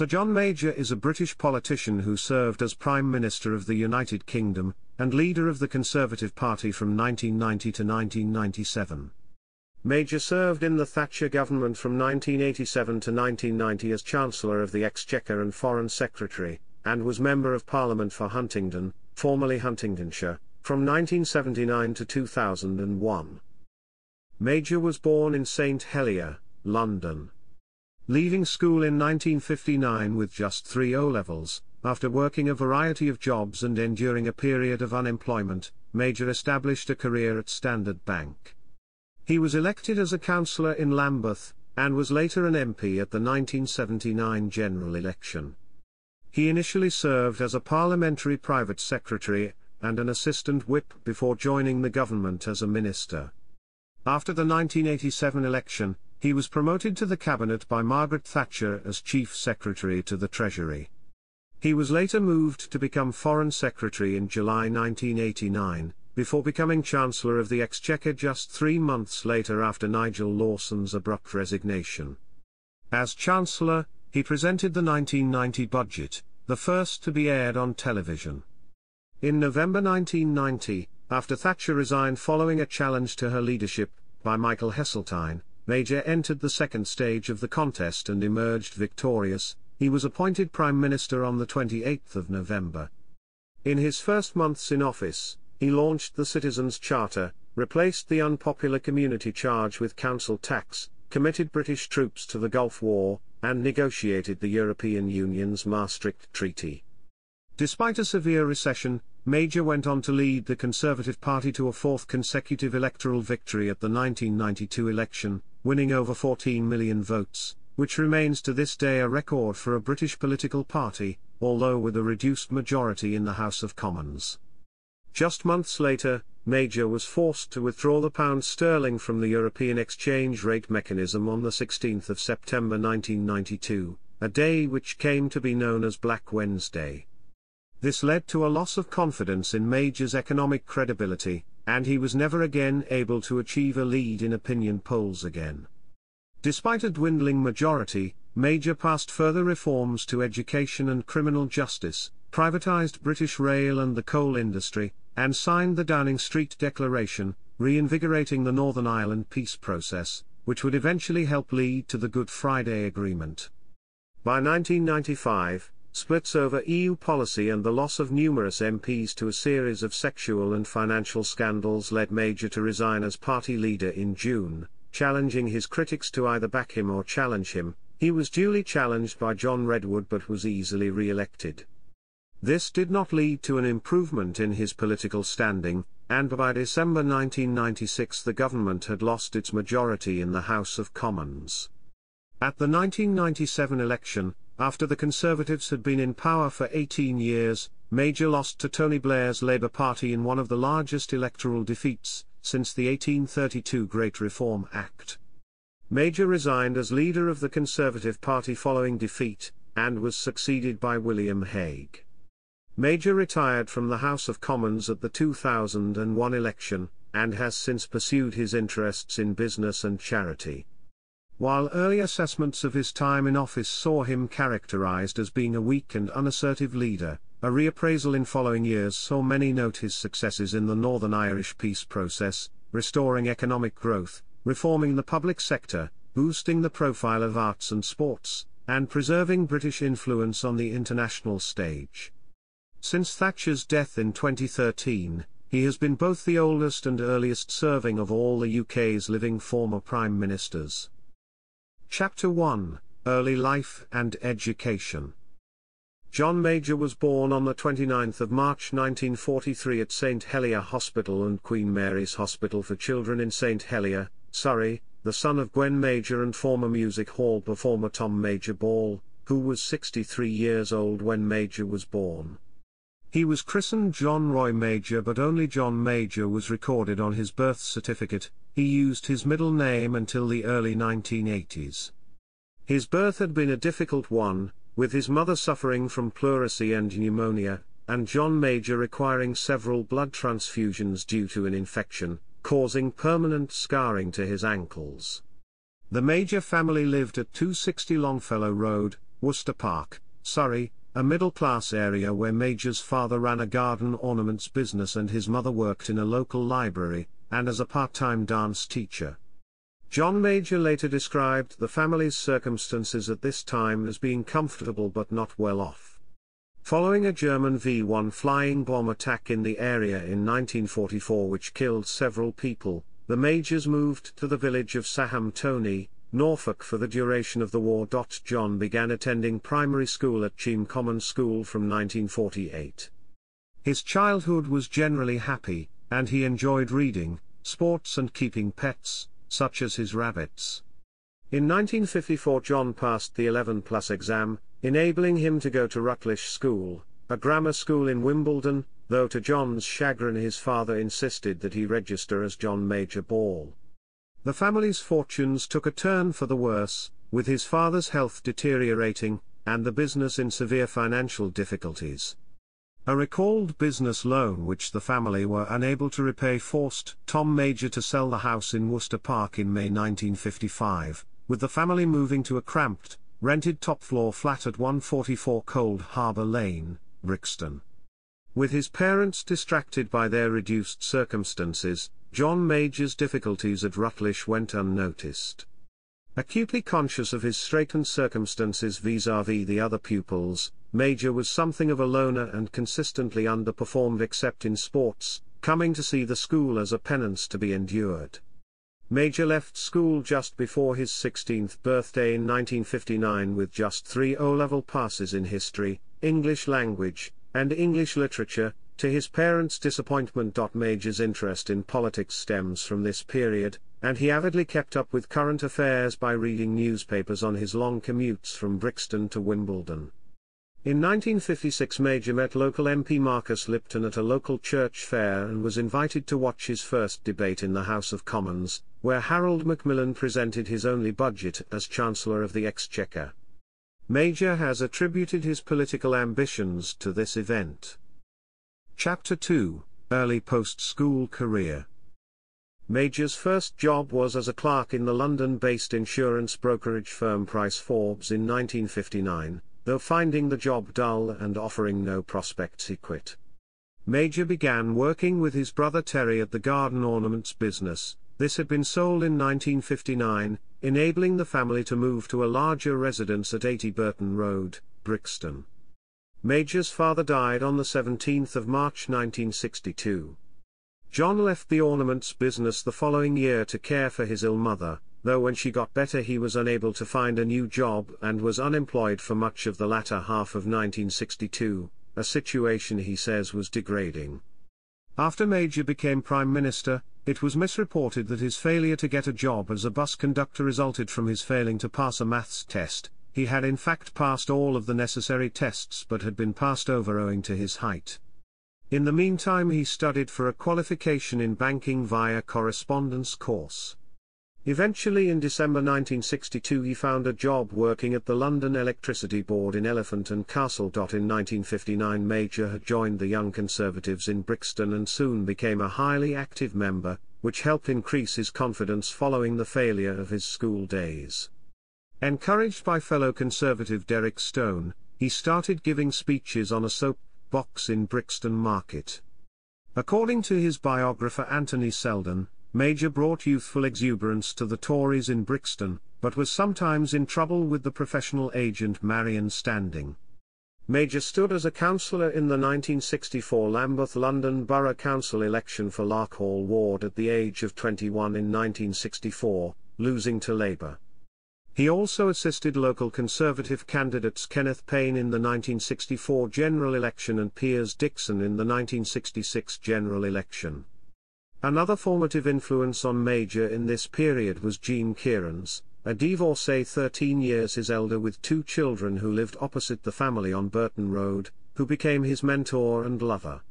Sir John Major is a British politician who served as Prime Minister of the United Kingdom, and leader of the Conservative Party from 1990 to 1997. Major served in the Thatcher government from 1987 to 1990 as Chancellor of the Exchequer and Foreign Secretary, and was Member of Parliament for Huntingdon, formerly Huntingdonshire, from 1979 to 2001. Major was born in St Helier, London leaving school in 1959 with just three O-levels, after working a variety of jobs and enduring a period of unemployment, Major established a career at Standard Bank. He was elected as a councillor in Lambeth, and was later an MP at the 1979 general election. He initially served as a parliamentary private secretary and an assistant whip before joining the government as a minister. After the 1987 election, he was promoted to the cabinet by Margaret Thatcher as Chief Secretary to the Treasury. He was later moved to become Foreign Secretary in July 1989, before becoming Chancellor of the Exchequer just three months later after Nigel Lawson's abrupt resignation. As Chancellor, he presented the 1990 budget, the first to be aired on television. In November 1990, after Thatcher resigned following a challenge to her leadership by Michael Heseltine, Major entered the second stage of the contest and emerged victorious, he was appointed Prime Minister on the 28th of November. In his first months in office, he launched the Citizens' Charter, replaced the unpopular community charge with council tax, committed British troops to the Gulf War, and negotiated the European Union's Maastricht Treaty. Despite a severe recession, Major went on to lead the Conservative Party to a fourth consecutive electoral victory at the 1992 election, winning over 14 million votes, which remains to this day a record for a British political party, although with a reduced majority in the House of Commons. Just months later, Major was forced to withdraw the pound sterling from the European exchange rate mechanism on the 16th of September 1992, a day which came to be known as Black Wednesday. This led to a loss of confidence in Major's economic credibility, and he was never again able to achieve a lead in opinion polls again. Despite a dwindling majority, Major passed further reforms to education and criminal justice, privatized British rail and the coal industry, and signed the Downing Street Declaration, reinvigorating the Northern Ireland peace process, which would eventually help lead to the Good Friday Agreement. By 1995, splits over EU policy and the loss of numerous MPs to a series of sexual and financial scandals led Major to resign as party leader in June, challenging his critics to either back him or challenge him. He was duly challenged by John Redwood but was easily re-elected. This did not lead to an improvement in his political standing, and by December 1996 the government had lost its majority in the House of Commons. At the 1997 election, after the Conservatives had been in power for 18 years, Major lost to Tony Blair's Labour Party in one of the largest electoral defeats since the 1832 Great Reform Act. Major resigned as leader of the Conservative Party following defeat, and was succeeded by William Hague. Major retired from the House of Commons at the 2001 election, and has since pursued his interests in business and charity. While early assessments of his time in office saw him characterized as being a weak and unassertive leader, a reappraisal in following years saw many note his successes in the Northern Irish peace process, restoring economic growth, reforming the public sector, boosting the profile of arts and sports, and preserving British influence on the international stage. Since Thatcher's death in 2013, he has been both the oldest and earliest serving of all the UK's living former prime ministers. Chapter 1 Early Life and Education John Major was born on the 29th of March 1943 at St Helier Hospital and Queen Mary's Hospital for Children in St Helier, Surrey, the son of Gwen Major and former music hall performer Tom Major Ball, who was 63 years old when Major was born. He was christened John Roy Major but only John Major was recorded on his birth certificate, he used his middle name until the early 1980s. His birth had been a difficult one, with his mother suffering from pleurisy and pneumonia, and John Major requiring several blood transfusions due to an infection, causing permanent scarring to his ankles. The Major family lived at 260 Longfellow Road, Worcester Park, Surrey, a middle-class area where Major's father ran a garden ornaments business and his mother worked in a local library, and as a part-time dance teacher. John Major later described the family's circumstances at this time as being comfortable but not well off. Following a German V-1 flying bomb attack in the area in 1944 which killed several people, the Majors moved to the village of Saham Tony, Norfolk for the duration of the war. John began attending primary school at Cheam Common School from 1948. His childhood was generally happy, and he enjoyed reading, sports and keeping pets, such as his rabbits. In 1954 John passed the 11 plus exam, enabling him to go to Rutlish School, a grammar school in Wimbledon, though to John's chagrin his father insisted that he register as John Major Ball. The family's fortunes took a turn for the worse, with his father's health deteriorating, and the business in severe financial difficulties. A recalled business loan which the family were unable to repay forced Tom Major to sell the house in Worcester Park in May 1955, with the family moving to a cramped, rented top-floor flat at 144 Cold Harbour Lane, Brixton. With his parents distracted by their reduced circumstances, John Major's difficulties at Rutlish went unnoticed. Acutely conscious of his straitened circumstances vis-à-vis -vis the other pupils, Major was something of a loner and consistently underperformed except in sports, coming to see the school as a penance to be endured. Major left school just before his 16th birthday in 1959 with just three O-level passes in history, English language, and English literature, to his parents' disappointment. Major's interest in politics stems from this period, and he avidly kept up with current affairs by reading newspapers on his long commutes from Brixton to Wimbledon. In 1956 Major met local MP Marcus Lipton at a local church fair and was invited to watch his first debate in the House of Commons, where Harold Macmillan presented his only budget as Chancellor of the Exchequer. Major has attributed his political ambitions to this event. Chapter 2 Early Post School Career Major's first job was as a clerk in the London-based insurance brokerage firm Price Forbes in 1959, though finding the job dull and offering no prospects he quit. Major began working with his brother Terry at the garden ornaments business, this had been sold in 1959, enabling the family to move to a larger residence at 80 Burton Road, Brixton. Major's father died on 17 March 1962. John left the ornaments business the following year to care for his ill mother, though when she got better he was unable to find a new job and was unemployed for much of the latter half of 1962, a situation he says was degrading. After Major became Prime Minister, it was misreported that his failure to get a job as a bus conductor resulted from his failing to pass a maths test, he had in fact passed all of the necessary tests but had been passed over owing to his height. In the meantime he studied for a qualification in banking via correspondence course. Eventually in December 1962 he found a job working at the London Electricity Board in Elephant and Castle. In 1959 Major had joined the Young Conservatives in Brixton and soon became a highly active member, which helped increase his confidence following the failure of his school days. Encouraged by fellow Conservative Derek Stone, he started giving speeches on a soap box in Brixton Market. According to his biographer Anthony Selden, Major brought youthful exuberance to the Tories in Brixton, but was sometimes in trouble with the professional agent Marion Standing. Major stood as a councillor in the 1964 Lambeth London Borough Council election for Larkhall Ward at the age of 21 in 1964, losing to Labour. He also assisted local Conservative candidates Kenneth Payne in the 1964 general election and Piers Dixon in the 1966 general election. Another formative influence on Major in this period was Jean Kierans, a divorcee 13 years his elder with two children who lived opposite the family on Burton Road, who became his mentor and lover.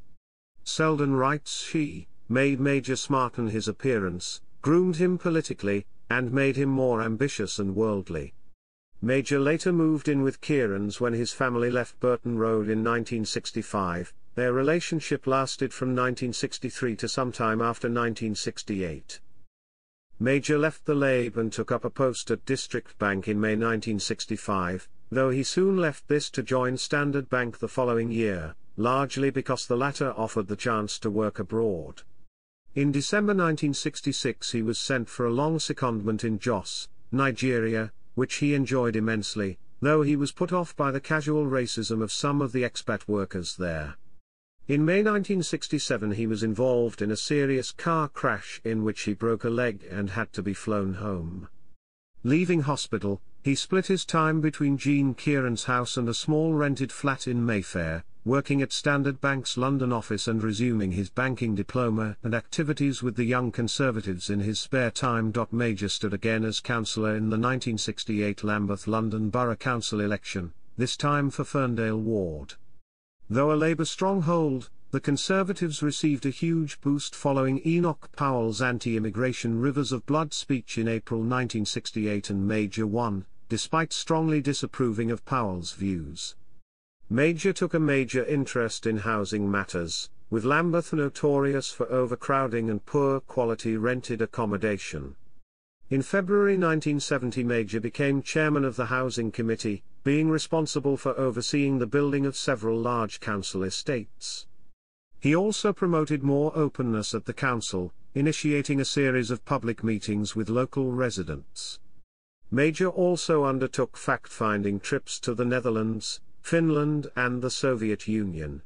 Selden writes she, made Major smarten his appearance, groomed him politically, and made him more ambitious and worldly. Major later moved in with Kieran's when his family left Burton Road in 1965. Their relationship lasted from 1963 to sometime after 1968. Major left the lab and took up a post at District Bank in May 1965, though he soon left this to join Standard Bank the following year, largely because the latter offered the chance to work abroad. In December 1966 he was sent for a long secondment in Jos, Nigeria, which he enjoyed immensely, though he was put off by the casual racism of some of the expat workers there. In May 1967 he was involved in a serious car crash in which he broke a leg and had to be flown home. Leaving hospital, he split his time between Jean Kieran's house and a small rented flat in Mayfair, working at Standard Bank's London office and resuming his banking diploma and activities with the Young Conservatives in his spare time. Major stood again as councillor in the 1968 Lambeth London Borough Council election, this time for Ferndale Ward. Though a Labour stronghold, the Conservatives received a huge boost following Enoch Powell's anti-immigration Rivers of Blood speech in April 1968 and Major won, despite strongly disapproving of Powell's views. Major took a major interest in housing matters, with Lambeth notorious for overcrowding and poor quality rented accommodation. In February 1970 Major became chairman of the Housing Committee, being responsible for overseeing the building of several large council estates. He also promoted more openness at the council, initiating a series of public meetings with local residents. Major also undertook fact-finding trips to the Netherlands, Finland and the Soviet Union.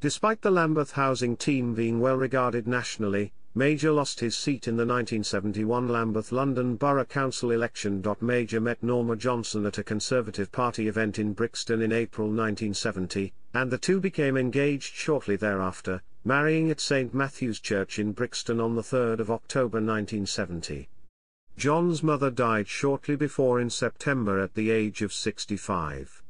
Despite the Lambeth housing team being well regarded nationally, Major lost his seat in the 1971 Lambeth London Borough Council election. Major met Norma Johnson at a Conservative Party event in Brixton in April 1970, and the two became engaged shortly thereafter, marrying at St Matthew's Church in Brixton on the 3rd of October 1970. John's mother died shortly before in September at the age of 65.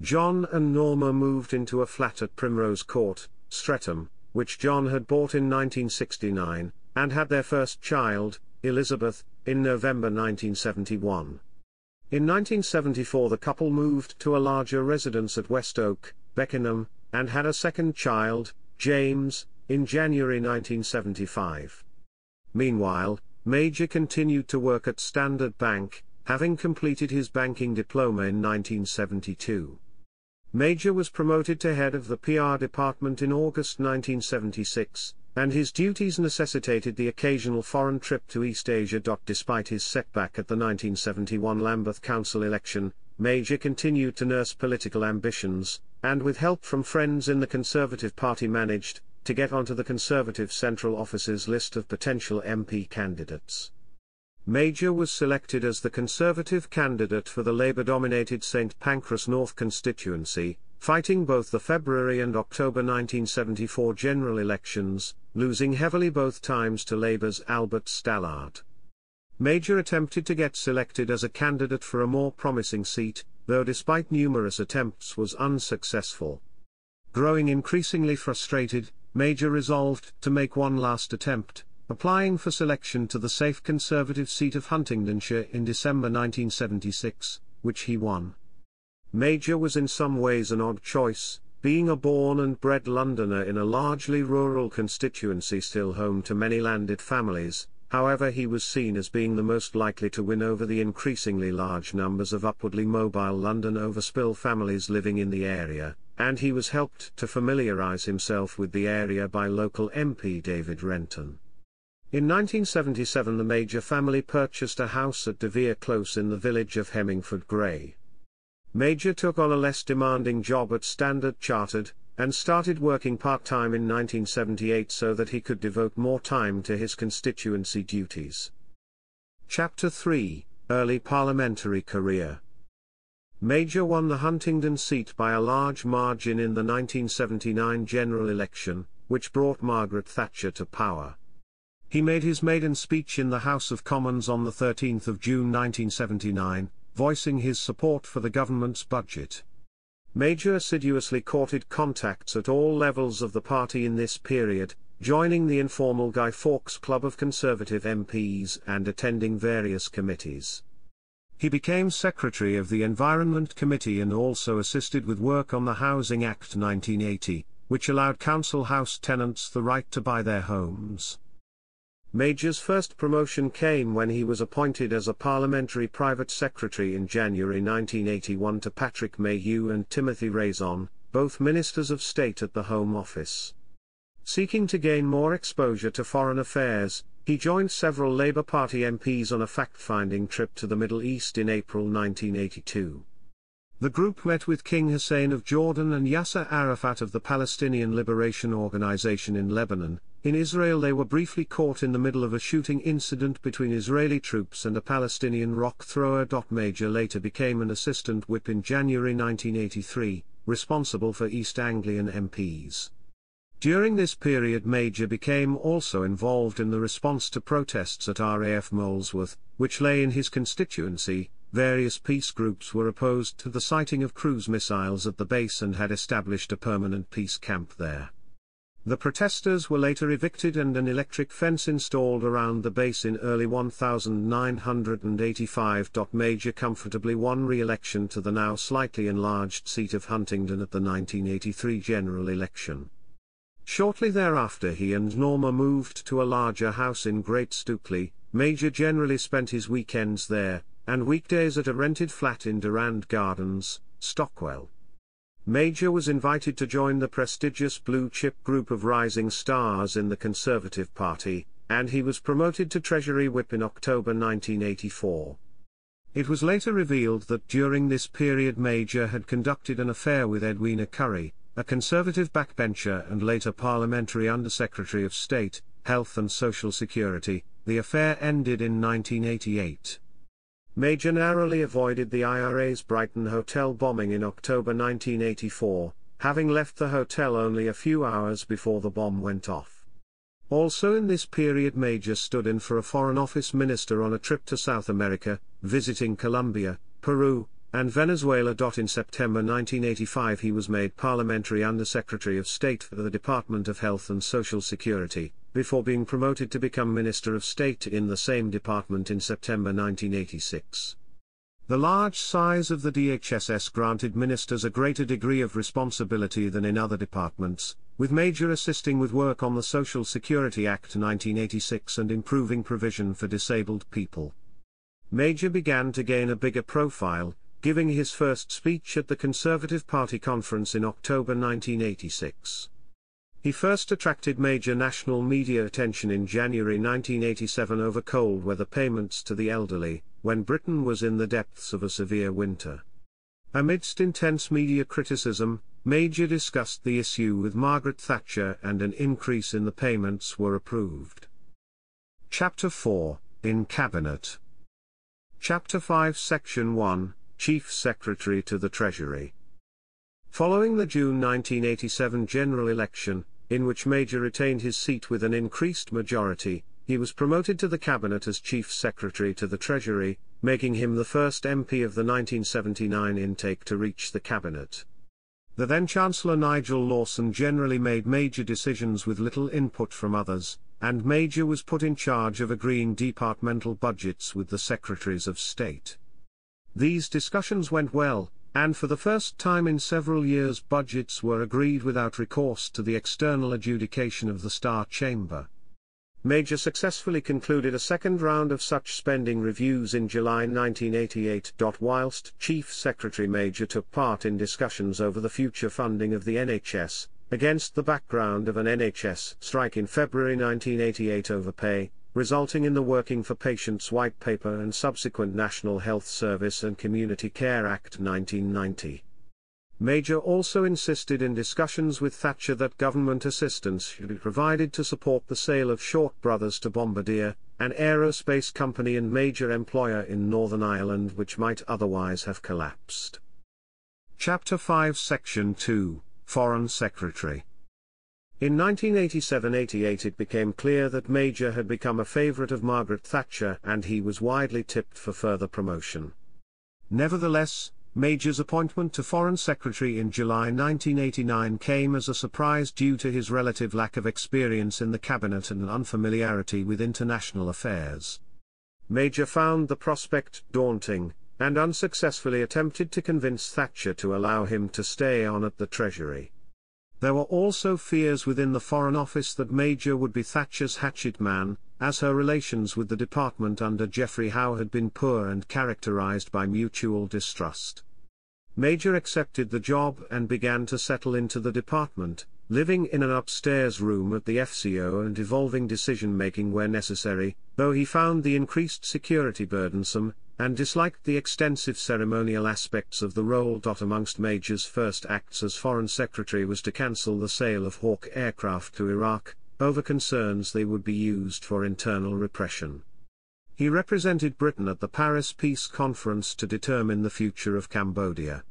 John and Norma moved into a flat at Primrose Court, Streatham, which John had bought in 1969, and had their first child, Elizabeth, in November 1971. In 1974 the couple moved to a larger residence at West Oak, Beckenham, and had a second child, James, in January 1975. Meanwhile, Major continued to work at Standard Bank, having completed his banking diploma in 1972. Major was promoted to head of the PR department in August 1976, and his duties necessitated the occasional foreign trip to East Asia. Despite his setback at the 1971 Lambeth Council election, Major continued to nurse political ambitions, and with help from friends in the Conservative Party managed, to get onto the Conservative Central Office's list of potential MP candidates. Major was selected as the Conservative candidate for the Labour-dominated St Pancras North constituency, fighting both the February and October 1974 general elections, losing heavily both times to Labour's Albert Stallard. Major attempted to get selected as a candidate for a more promising seat, though despite numerous attempts was unsuccessful. Growing increasingly frustrated, Major resolved to make one last attempt, applying for selection to the safe Conservative seat of Huntingdonshire in December 1976, which he won. Major was in some ways an odd choice, being a born and bred Londoner in a largely rural constituency still home to many landed families, however he was seen as being the most likely to win over the increasingly large numbers of upwardly mobile London overspill families living in the area, and he was helped to familiarise himself with the area by local MP David Renton. In 1977 the Major family purchased a house at De Vere Close in the village of Hemmingford Grey. Major took on a less demanding job at Standard Chartered, and started working part-time in 1978 so that he could devote more time to his constituency duties. Chapter 3, Early Parliamentary Career Major won the Huntingdon seat by a large margin in the 1979 general election, which brought Margaret Thatcher to power. He made his maiden speech in the House of Commons on 13 June 1979, voicing his support for the government's budget. Major assiduously courted contacts at all levels of the party in this period, joining the informal Guy Fawkes Club of Conservative MPs and attending various committees. He became Secretary of the Environment Committee and also assisted with work on the Housing Act 1980, which allowed council house tenants the right to buy their homes. Major's first promotion came when he was appointed as a parliamentary private secretary in January 1981 to Patrick Mayhew and Timothy Raison, both ministers of state at the Home Office. Seeking to gain more exposure to foreign affairs, he joined several Labour Party MPs on a fact-finding trip to the Middle East in April 1982. The group met with King Hussein of Jordan and Yasser Arafat of the Palestinian Liberation Organization in Lebanon, in Israel they were briefly caught in the middle of a shooting incident between Israeli troops and a Palestinian rock thrower. Major later became an assistant whip in January 1983, responsible for East Anglian MPs. During this period Major became also involved in the response to protests at RAF Molesworth, which lay in his constituency, various peace groups were opposed to the sighting of cruise missiles at the base and had established a permanent peace camp there. The protesters were later evicted and an electric fence installed around the base in early 1985. Major comfortably won re-election to the now slightly enlarged seat of Huntingdon at the 1983 general election. Shortly thereafter he and Norma moved to a larger house in Great Stookley, Major generally spent his weekends there, and weekdays at a rented flat in Durand Gardens, Stockwell. Major was invited to join the prestigious blue chip group of rising stars in the Conservative Party, and he was promoted to Treasury Whip in October 1984. It was later revealed that during this period Major had conducted an affair with Edwina Curry, a Conservative backbencher and later Parliamentary Undersecretary of State, Health and Social Security, the affair ended in 1988. Major narrowly avoided the IRA's Brighton hotel bombing in October 1984, having left the hotel only a few hours before the bomb went off. Also in this period Major stood in for a Foreign Office Minister on a trip to South America, visiting Colombia, Peru, and Venezuela. In September 1985 he was made Parliamentary Under-Secretary of State for the Department of Health and Social Security, before being promoted to become Minister of State in the same department in September 1986. The large size of the DHSS granted ministers a greater degree of responsibility than in other departments, with Major assisting with work on the Social Security Act 1986 and improving provision for disabled people. Major began to gain a bigger profile, giving his first speech at the Conservative Party conference in October 1986. He first attracted major national media attention in January 1987 over cold weather payments to the elderly, when Britain was in the depths of a severe winter. Amidst intense media criticism, Major discussed the issue with Margaret Thatcher and an increase in the payments were approved. Chapter 4 In Cabinet Chapter 5 Section 1 Chief Secretary to the Treasury Following the June 1987 general election, in which Major retained his seat with an increased majority, he was promoted to the cabinet as Chief Secretary to the Treasury, making him the first MP of the 1979 intake to reach the cabinet. The then Chancellor Nigel Lawson generally made major decisions with little input from others, and Major was put in charge of agreeing departmental budgets with the Secretaries of State. These discussions went well, and for the first time in several years budgets were agreed without recourse to the external adjudication of the Star Chamber. Major successfully concluded a second round of such spending reviews in July 1988. Whilst Chief Secretary Major took part in discussions over the future funding of the NHS, against the background of an NHS strike in February 1988 over pay, resulting in the Working for Patients White Paper and subsequent National Health Service and Community Care Act 1990. Major also insisted in discussions with Thatcher that government assistance should be provided to support the sale of Short Brothers to Bombardier, an aerospace company and major employer in Northern Ireland which might otherwise have collapsed. Chapter 5 Section 2 Foreign Secretary in 1987-88 it became clear that Major had become a favorite of Margaret Thatcher and he was widely tipped for further promotion. Nevertheless, Major's appointment to Foreign Secretary in July 1989 came as a surprise due to his relative lack of experience in the cabinet and unfamiliarity with international affairs. Major found the prospect daunting, and unsuccessfully attempted to convince Thatcher to allow him to stay on at the Treasury. There were also fears within the Foreign Office that Major would be Thatcher's hatchet man, as her relations with the department under Geoffrey Howe had been poor and characterized by mutual distrust. Major accepted the job and began to settle into the department, living in an upstairs room at the FCO and evolving decision making where necessary, though he found the increased security burdensome, and disliked the extensive ceremonial aspects of the role. Amongst Major's first acts as Foreign Secretary was to cancel the sale of Hawk aircraft to Iraq, over concerns they would be used for internal repression. He represented Britain at the Paris Peace Conference to determine the future of Cambodia.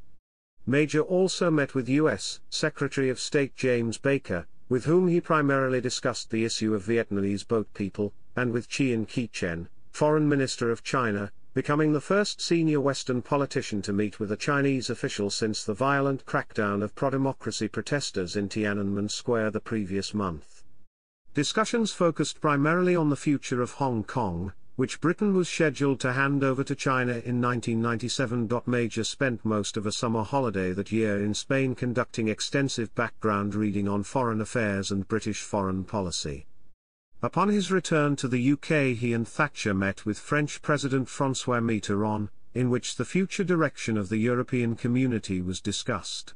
Major also met with U.S. Secretary of State James Baker, with whom he primarily discussed the issue of Vietnamese boat people, and with Chien Ki-chen, Foreign Minister of China, becoming the first senior Western politician to meet with a Chinese official since the violent crackdown of pro-democracy protesters in Tiananmen Square the previous month. Discussions focused primarily on the future of Hong Kong, which Britain was scheduled to hand over to China in 1997. Major spent most of a summer holiday that year in Spain conducting extensive background reading on foreign affairs and British foreign policy. Upon his return to the UK he and Thatcher met with French President François Mitterrand, in which the future direction of the European community was discussed.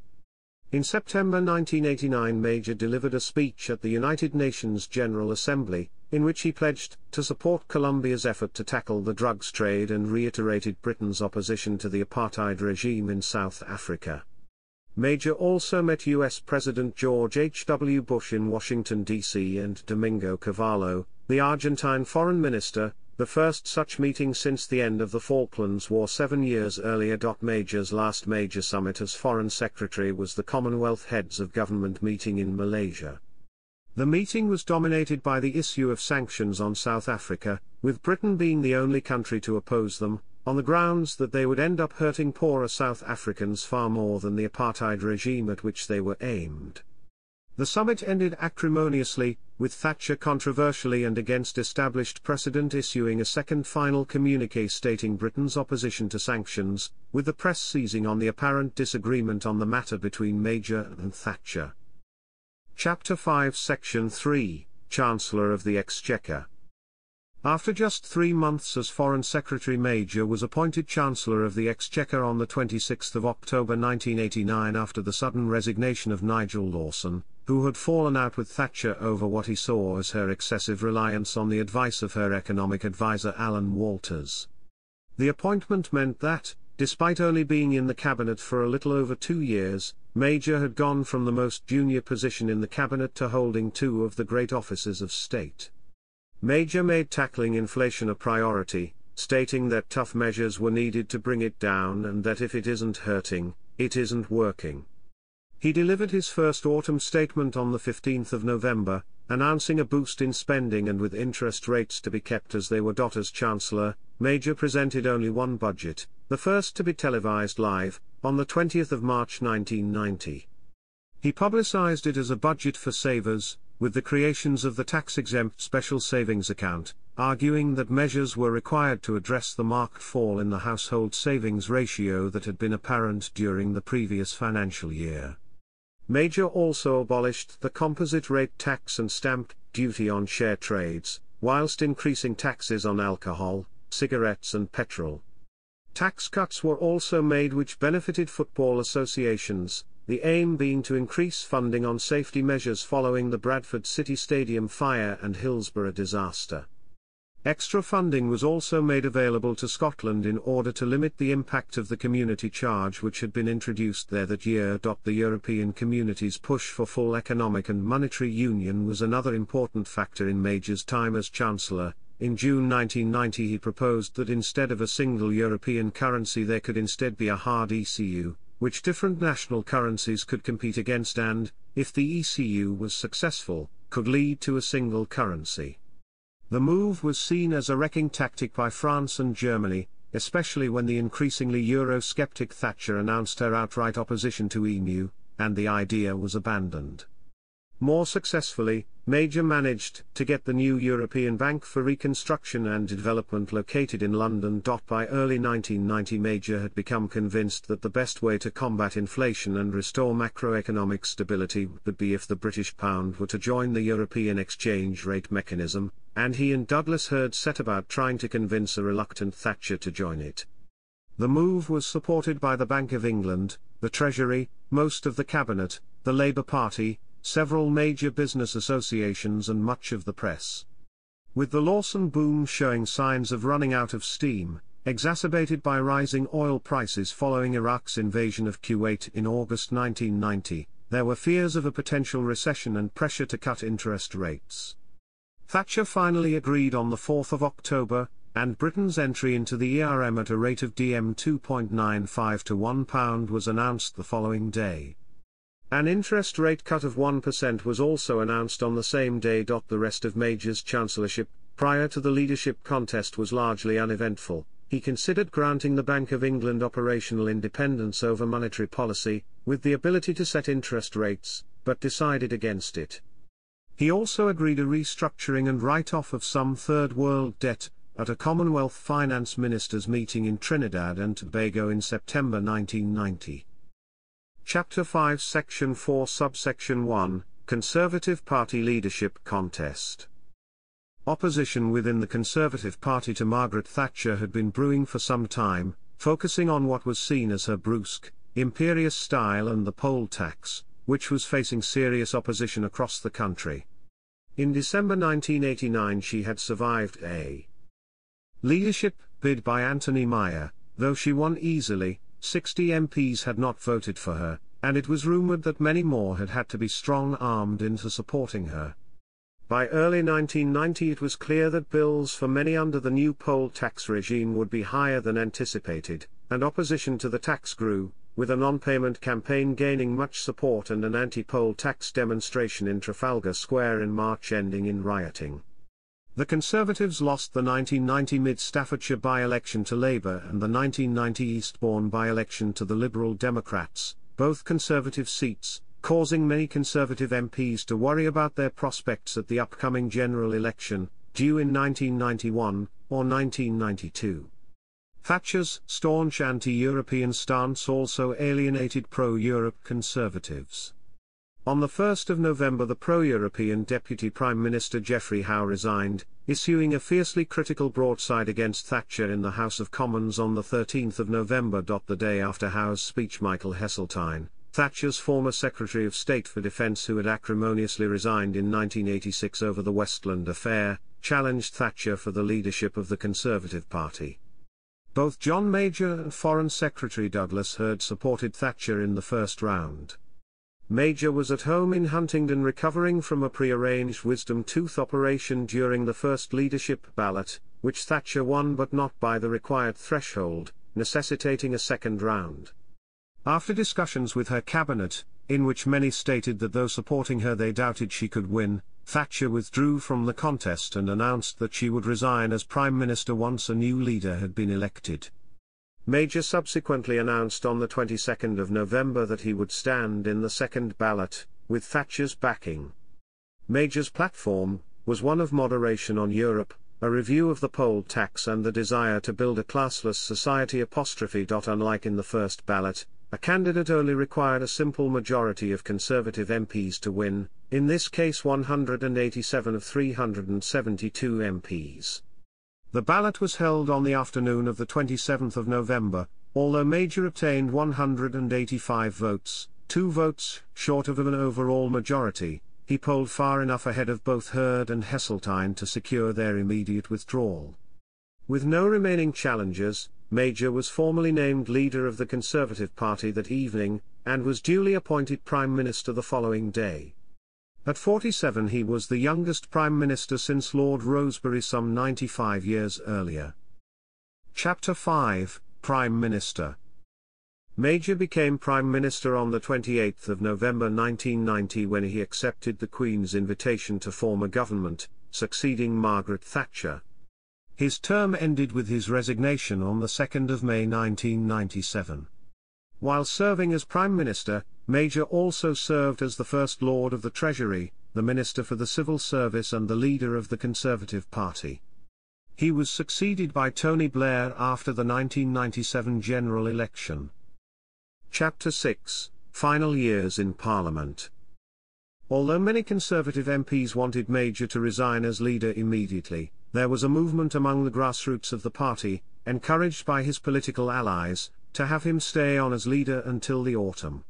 In September 1989 Major delivered a speech at the United Nations General Assembly, in which he pledged to support Colombia's effort to tackle the drugs trade and reiterated Britain's opposition to the apartheid regime in South Africa. Major also met U.S. President George H.W. Bush in Washington, D.C. and Domingo Cavallo, the Argentine foreign minister, the first such meeting since the end of the Falklands War seven years earlier. Major's last major summit as foreign secretary was the Commonwealth Heads of Government meeting in Malaysia. The meeting was dominated by the issue of sanctions on South Africa, with Britain being the only country to oppose them, on the grounds that they would end up hurting poorer South Africans far more than the apartheid regime at which they were aimed. The summit ended acrimoniously, with Thatcher controversially and against established precedent issuing a second final communique stating Britain's opposition to sanctions, with the press seizing on the apparent disagreement on the matter between Major and Thatcher. Chapter 5 Section 3 Chancellor of the Exchequer after just three months as Foreign Secretary Major was appointed Chancellor of the Exchequer on 26 October 1989 after the sudden resignation of Nigel Lawson, who had fallen out with Thatcher over what he saw as her excessive reliance on the advice of her economic adviser Alan Walters. The appointment meant that, despite only being in the cabinet for a little over two years, Major had gone from the most junior position in the cabinet to holding two of the great offices of state. Major made tackling inflation a priority, stating that tough measures were needed to bring it down and that if it isn't hurting, it isn't working. He delivered his first autumn statement on the 15th of November, announcing a boost in spending and with interest rates to be kept as they were. As Chancellor, Major presented only one budget, the first to be televised live, on the 20th of March 1990. He publicised it as a budget for savers, with the creations of the tax-exempt special savings account, arguing that measures were required to address the marked fall in the household savings ratio that had been apparent during the previous financial year. Major also abolished the composite rate tax and stamp duty on share trades, whilst increasing taxes on alcohol, cigarettes and petrol. Tax cuts were also made which benefited football associations, the aim being to increase funding on safety measures following the Bradford City Stadium fire and Hillsborough disaster. Extra funding was also made available to Scotland in order to limit the impact of the community charge which had been introduced there that year. The European Community's push for full economic and monetary union was another important factor in Major's time as Chancellor. In June 1990, he proposed that instead of a single European currency, there could instead be a hard ECU, which different national currencies could compete against and, if the ECU was successful, could lead to a single currency. The move was seen as a wrecking tactic by France and Germany, especially when the increasingly Eurosceptic Thatcher announced her outright opposition to EMU, and the idea was abandoned. More successfully, Major managed to get the new European Bank for Reconstruction and Development located in London. By early 1990, Major had become convinced that the best way to combat inflation and restore macroeconomic stability would be if the British pound were to join the European exchange rate mechanism, and he and Douglas Hurd set about trying to convince a reluctant Thatcher to join it. The move was supported by the Bank of England, the Treasury, most of the Cabinet, the Labour Party, several major business associations and much of the press. With the Lawson boom showing signs of running out of steam, exacerbated by rising oil prices following Iraq's invasion of Kuwait in August 1990, there were fears of a potential recession and pressure to cut interest rates. Thatcher finally agreed on the 4th of October, and Britain's entry into the ERM at a rate of DM 2.95 to £1 was announced the following day. An interest rate cut of 1% was also announced on the same day. The rest of Major's chancellorship, prior to the leadership contest, was largely uneventful. He considered granting the Bank of England operational independence over monetary policy, with the ability to set interest rates, but decided against it. He also agreed a restructuring and write off of some Third World debt, at a Commonwealth Finance Ministers meeting in Trinidad and Tobago in September 1990. Chapter 5 Section 4 Subsection 1, Conservative Party Leadership Contest Opposition within the Conservative Party to Margaret Thatcher had been brewing for some time, focusing on what was seen as her brusque, imperious style and the poll tax, which was facing serious opposition across the country. In December 1989 she had survived a leadership bid by Anthony Meyer, though she won easily, 60 MPs had not voted for her, and it was rumoured that many more had had to be strong-armed into supporting her. By early 1990 it was clear that bills for many under the new poll tax regime would be higher than anticipated, and opposition to the tax grew, with a non-payment campaign gaining much support and an anti-poll tax demonstration in Trafalgar Square in March ending in rioting. The Conservatives lost the 1990 Mid Staffordshire by election to Labour and the 1990 Eastbourne by election to the Liberal Democrats, both Conservative seats, causing many Conservative MPs to worry about their prospects at the upcoming general election, due in 1991 or 1992. Thatcher's staunch anti European stance also alienated pro Europe Conservatives. On 1 November the pro-European Deputy Prime Minister Geoffrey Howe resigned, issuing a fiercely critical broadside against Thatcher in the House of Commons on 13 November. The day after Howe's speech Michael Heseltine, Thatcher's former Secretary of State for Defence who had acrimoniously resigned in 1986 over the Westland affair, challenged Thatcher for the leadership of the Conservative Party. Both John Major and Foreign Secretary Douglas Hurd supported Thatcher in the first round. Major was at home in Huntingdon recovering from a prearranged wisdom tooth operation during the first leadership ballot, which Thatcher won but not by the required threshold, necessitating a second round. After discussions with her cabinet, in which many stated that though supporting her they doubted she could win, Thatcher withdrew from the contest and announced that she would resign as Prime Minister once a new leader had been elected. Major subsequently announced on the 22nd of November that he would stand in the second ballot, with Thatcher's backing. Major's platform was one of moderation on Europe, a review of the poll tax and the desire to build a classless society Unlike in the first ballot, a candidate only required a simple majority of Conservative MPs to win, in this case 187 of 372 MPs. The ballot was held on the afternoon of the 27th of November, although Major obtained 185 votes, two votes short of an overall majority, he polled far enough ahead of both Hurd and Heseltine to secure their immediate withdrawal. With no remaining challengers, Major was formally named leader of the Conservative Party that evening, and was duly appointed Prime Minister the following day. At 47 he was the youngest Prime Minister since Lord Rosebery some 95 years earlier. Chapter 5, Prime Minister Major became Prime Minister on the 28th of November 1990 when he accepted the Queen's invitation to form a government, succeeding Margaret Thatcher. His term ended with his resignation on the 2nd of May 1997. While serving as Prime Minister, Major also served as the First Lord of the Treasury, the Minister for the Civil Service and the leader of the Conservative Party. He was succeeded by Tony Blair after the 1997 general election. Chapter 6 Final Years in Parliament Although many Conservative MPs wanted Major to resign as leader immediately, there was a movement among the grassroots of the party, encouraged by his political allies, to have him stay on as leader until the autumn.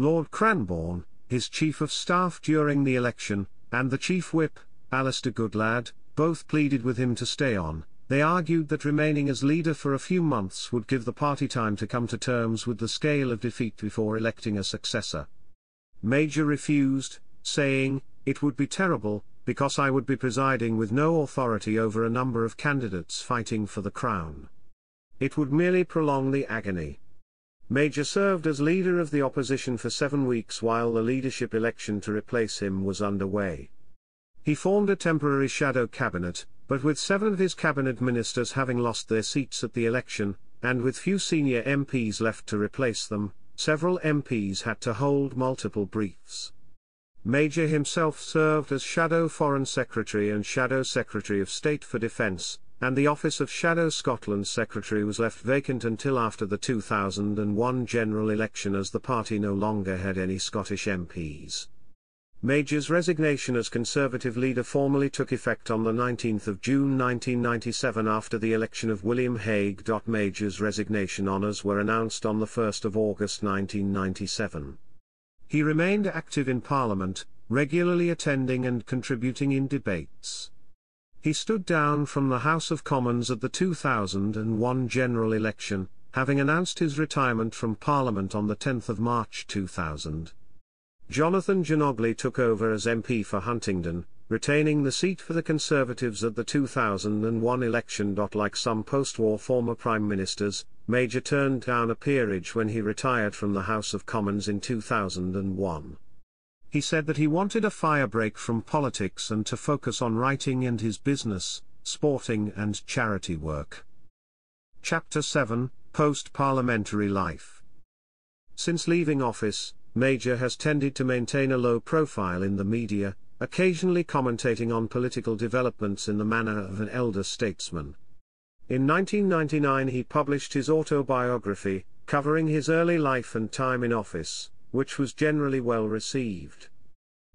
Lord Cranborne, his Chief of Staff during the election, and the Chief Whip, Alistair Goodlad, both pleaded with him to stay on, they argued that remaining as leader for a few months would give the party time to come to terms with the scale of defeat before electing a successor. Major refused, saying, It would be terrible, because I would be presiding with no authority over a number of candidates fighting for the crown. It would merely prolong the agony. Major served as leader of the opposition for seven weeks while the leadership election to replace him was underway. He formed a temporary shadow cabinet, but with seven of his cabinet ministers having lost their seats at the election, and with few senior MPs left to replace them, several MPs had to hold multiple briefs. Major himself served as Shadow Foreign Secretary and Shadow Secretary of State for Defense, and the office of Shadow Scotland Secretary was left vacant until after the 2001 general election as the party no longer had any Scottish MPs. Major's resignation as Conservative leader formally took effect on 19 June 1997 after the election of William Hague. Major's resignation honours were announced on 1 August 1997. He remained active in Parliament, regularly attending and contributing in debates. He stood down from the House of Commons at the 2001 general election, having announced his retirement from Parliament on 10 March 2000. Jonathan Janogly took over as MP for Huntingdon, retaining the seat for the Conservatives at the 2001 election. Like some post war former Prime Ministers, Major turned down a peerage when he retired from the House of Commons in 2001 he said that he wanted a fire break from politics and to focus on writing and his business, sporting and charity work. Chapter 7 Post-Parliamentary Life Since leaving office, Major has tended to maintain a low profile in the media, occasionally commentating on political developments in the manner of an elder statesman. In 1999 he published his autobiography, covering his early life and time in office, which was generally well received.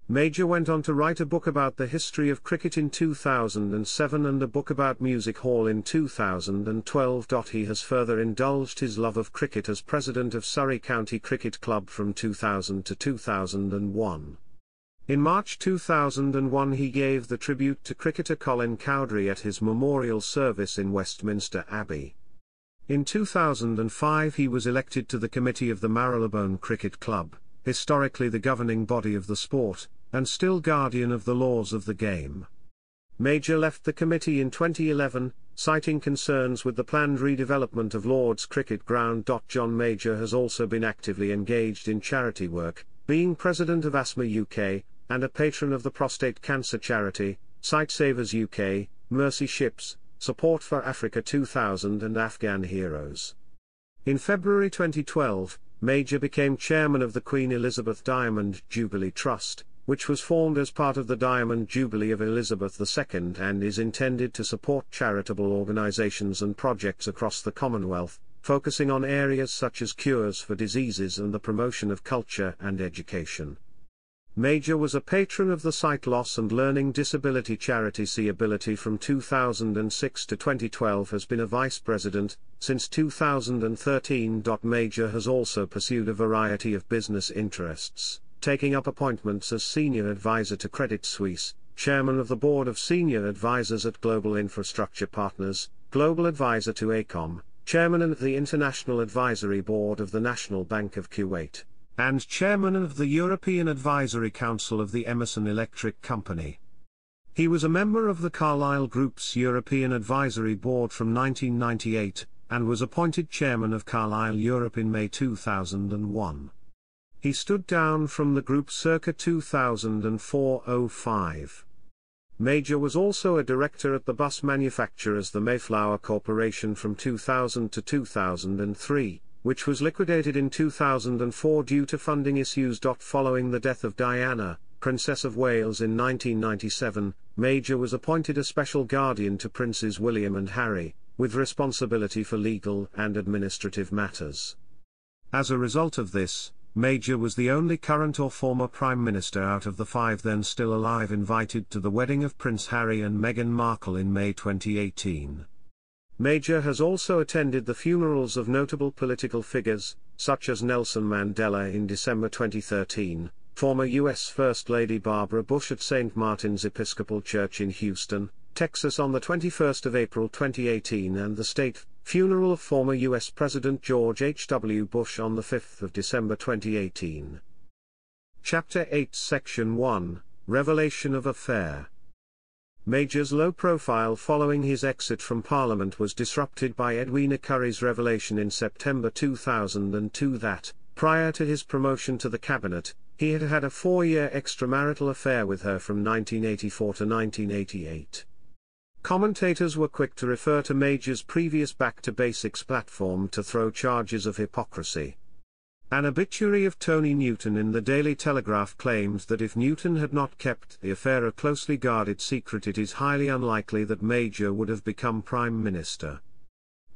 Major went on to write a book about the history of cricket in 2007 and a book about Music Hall in 2012. He has further indulged his love of cricket as president of Surrey County Cricket Club from 2000 to 2001. In March 2001 he gave the tribute to cricketer Colin Cowdrey at his memorial service in Westminster Abbey. In 2005 he was elected to the committee of the Marylebone Cricket Club, historically the governing body of the sport, and still guardian of the laws of the game. Major left the committee in 2011, citing concerns with the planned redevelopment of Lord's Cricket Ground. John Major has also been actively engaged in charity work, being president of Asthma UK, and a patron of the prostate cancer charity, Sightsavers UK, Mercy Ships, Support for Africa 2000 and Afghan Heroes. In February 2012, Major became chairman of the Queen Elizabeth Diamond Jubilee Trust, which was formed as part of the Diamond Jubilee of Elizabeth II and is intended to support charitable organizations and projects across the Commonwealth, focusing on areas such as cures for diseases and the promotion of culture and education. Major was a patron of the sight loss and learning disability charity Seeability from 2006 to 2012 has been a vice president, since 2013. Major has also pursued a variety of business interests, taking up appointments as senior advisor to Credit Suisse, chairman of the board of senior advisors at Global Infrastructure Partners, global advisor to ACOM, chairman of the International Advisory Board of the National Bank of Kuwait and chairman of the European Advisory Council of the Emerson Electric Company. He was a member of the Carlyle Group's European Advisory Board from 1998, and was appointed chairman of Carlyle Europe in May 2001. He stood down from the group circa 2004-05. Major was also a director at the bus manufacturers the Mayflower Corporation from 2000 to 2003, which was liquidated in 2004 due to funding issues. Following the death of Diana, Princess of Wales in 1997, Major was appointed a special guardian to Princes William and Harry, with responsibility for legal and administrative matters. As a result of this, Major was the only current or former Prime Minister out of the five then still alive invited to the wedding of Prince Harry and Meghan Markle in May 2018. Major has also attended the funerals of notable political figures, such as Nelson Mandela in December 2013, former U.S. First Lady Barbara Bush at St. Martin's Episcopal Church in Houston, Texas on 21 April 2018 and the state funeral of former U.S. President George H.W. Bush on 5 December 2018. Chapter 8 Section 1, Revelation of Affair Major's low profile following his exit from Parliament was disrupted by Edwina Curry's revelation in September 2002 that, prior to his promotion to the cabinet, he had had a four-year extramarital affair with her from 1984 to 1988. Commentators were quick to refer to Major's previous Back to Basics platform to throw charges of hypocrisy. An obituary of Tony Newton in the Daily Telegraph claims that if Newton had not kept the affair a closely guarded secret it is highly unlikely that Major would have become Prime Minister.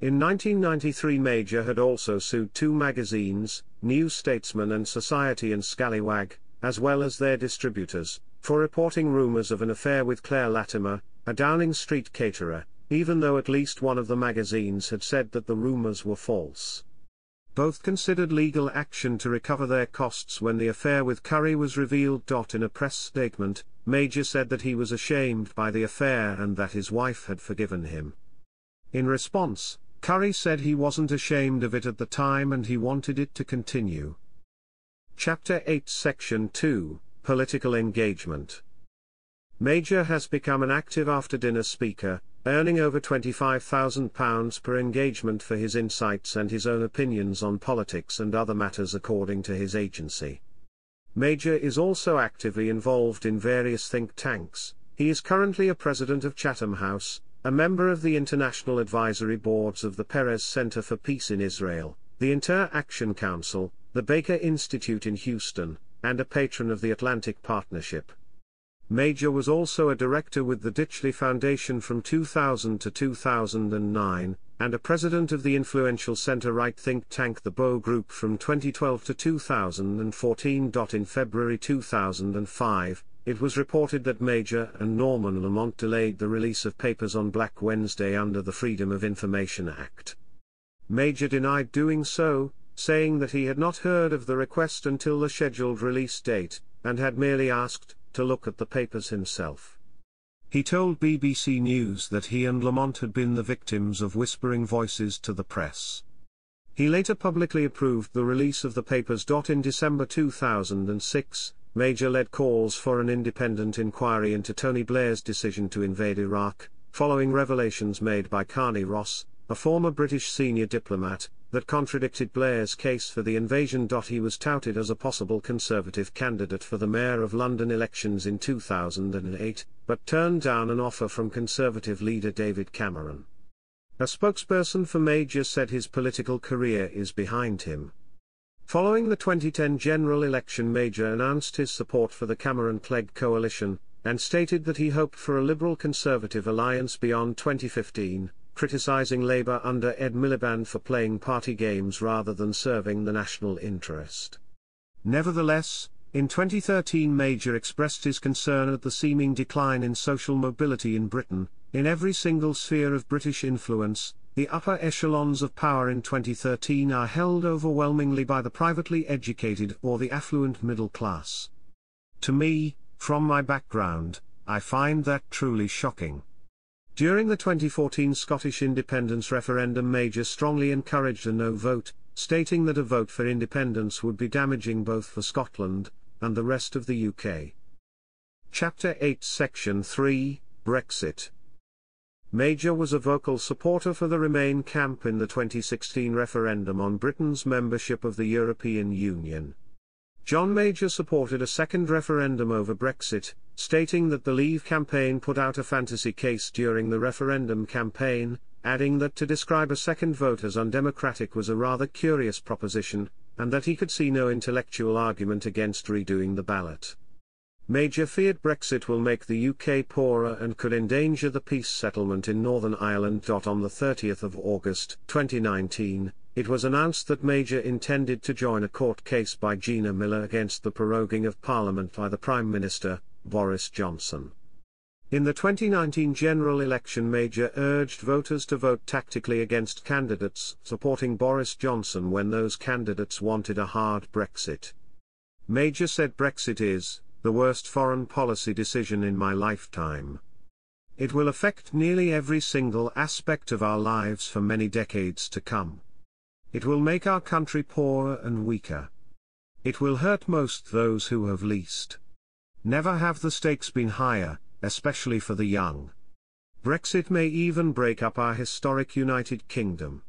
In 1993 Major had also sued two magazines, New Statesman and Society and Scallywag, as well as their distributors, for reporting rumors of an affair with Claire Latimer, a Downing Street caterer, even though at least one of the magazines had said that the rumors were false. Both considered legal action to recover their costs when the affair with Curry was revealed. In a press statement, Major said that he was ashamed by the affair and that his wife had forgiven him. In response, Curry said he wasn't ashamed of it at the time and he wanted it to continue. Chapter 8 Section 2 Political Engagement Major has become an active after-dinner speaker, earning over £25,000 per engagement for his insights and his own opinions on politics and other matters according to his agency. Major is also actively involved in various think tanks, he is currently a president of Chatham House, a member of the international advisory boards of the Perez Center for Peace in Israel, the Inter Action Council, the Baker Institute in Houston, and a patron of the Atlantic Partnership. Major was also a director with the Ditchley Foundation from 2000 to 2009, and a president of the influential centre-right think tank the Bow Group from 2012 to 2014. In February 2005, it was reported that Major and Norman Lamont delayed the release of papers on Black Wednesday under the Freedom of Information Act. Major denied doing so, saying that he had not heard of the request until the scheduled release date, and had merely asked, to look at the papers himself. He told BBC News that he and Lamont had been the victims of whispering voices to the press. He later publicly approved the release of the papers. In December 2006, Major led calls for an independent inquiry into Tony Blair's decision to invade Iraq, following revelations made by Carney Ross, a former British senior diplomat, that contradicted Blair's case for the invasion. He was touted as a possible Conservative candidate for the Mayor of London elections in 2008, but turned down an offer from Conservative leader David Cameron. A spokesperson for Major said his political career is behind him. Following the 2010 general election, Major announced his support for the Cameron Clegg coalition, and stated that he hoped for a Liberal Conservative alliance beyond 2015, criticizing Labour under Ed Miliband for playing party games rather than serving the national interest. Nevertheless, in 2013 Major expressed his concern at the seeming decline in social mobility in Britain, in every single sphere of British influence, the upper echelons of power in 2013 are held overwhelmingly by the privately educated or the affluent middle class. To me, from my background, I find that truly shocking. During the 2014 Scottish independence referendum Major strongly encouraged a no vote, stating that a vote for independence would be damaging both for Scotland, and the rest of the UK. Chapter 8 Section 3, Brexit Major was a vocal supporter for the Remain camp in the 2016 referendum on Britain's membership of the European Union. John Major supported a second referendum over Brexit, stating that the Leave campaign put out a fantasy case during the referendum campaign, adding that to describe a second vote as undemocratic was a rather curious proposition, and that he could see no intellectual argument against redoing the ballot. Major feared Brexit will make the UK poorer and could endanger the peace settlement in Northern Ireland. On 30 August 2019, it was announced that Major intended to join a court case by Gina Miller against the proroguing of Parliament by the Prime Minister, Boris Johnson. In the 2019 general election Major urged voters to vote tactically against candidates supporting Boris Johnson when those candidates wanted a hard Brexit. Major said Brexit is, the worst foreign policy decision in my lifetime. It will affect nearly every single aspect of our lives for many decades to come. It will make our country poorer and weaker. It will hurt most those who have least. Never have the stakes been higher, especially for the young. Brexit may even break up our historic United Kingdom.